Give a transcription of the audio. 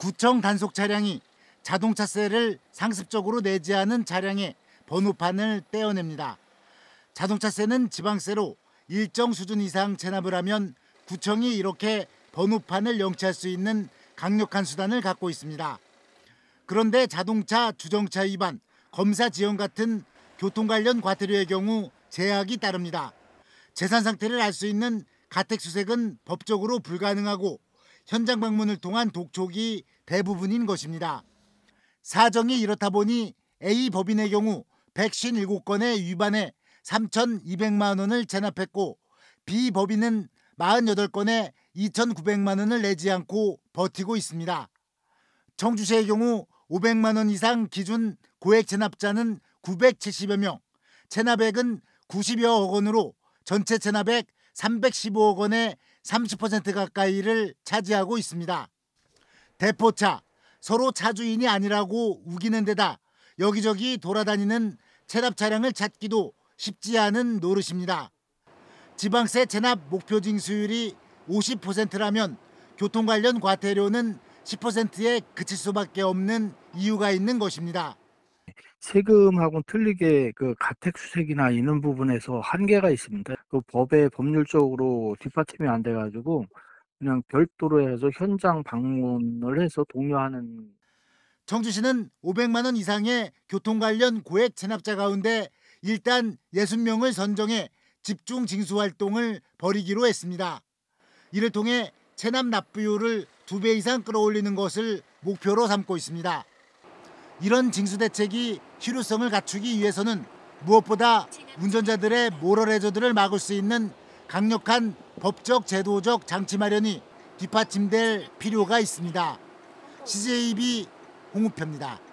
구청 단속 차량이 자동차세를 상습적으로 내지 않은 차량의 번호판을 떼어냅니다. 자동차세는 지방세로 일정 수준 이상 체납을 하면 구청이 이렇게 번호판을 영치할 수 있는 강력한 수단을 갖고 있습니다. 그런데 자동차 주정차 위반, 검사 지연 같은 교통 관련 과태료의 경우 제약이 따릅니다. 재산 상태를 알 수 있는 가택수색은 법적으로 불가능하고 현장 방문을 통한 독촉이 대부분인 것입니다. 사정이 이렇다 보니 A 법인의 경우 157건의 위반에 3,200만 원을 체납했고 B 법인은 48건에 2,900만 원을 내지 않고 버티고 있습니다. 청주시의 경우 500만 원 이상 기준 고액 체납자는 970여 명, 체납액은 90여억 원으로 전체 체납액 315억 원의 30% 가까이를 차지하고 있습니다. 대포차, 서로 차주인이 아니라고 우기는 데다 여기저기 돌아다니는 체납 차량을 찾기도 쉽지 않은 노릇입니다. 지방세 체납 목표 징수율이 50%라면 교통 관련 과태료는 10%에 그칠 수밖에 없는 이유가 있는 것입니다. 세금하고는 틀리게 그 가택수색이나 이런 부분에서 한계가 있습니다. 그 법에 법률적으로 뒷받침이 안 돼가지고 그냥 별도로 해서 현장 방문을 해서 독려하는. 정주 씨는 500만 원 이상의 교통 관련 고액 체납자 가운데 일단 60명을 선정해 집중 징수 활동을 벌이기로 했습니다. 이를 통해 체납 납부율을 두 배 이상 끌어올리는 것을 목표로 삼고 있습니다. 이런 징수 대책이 실효성을 갖추기 위해서는 무엇보다 운전자들의 모럴 해저들을 막을 수 있는 강력한 법적 제도적 장치 마련이 뒷받침될 필요가 있습니다. CJB 홍우표입니다.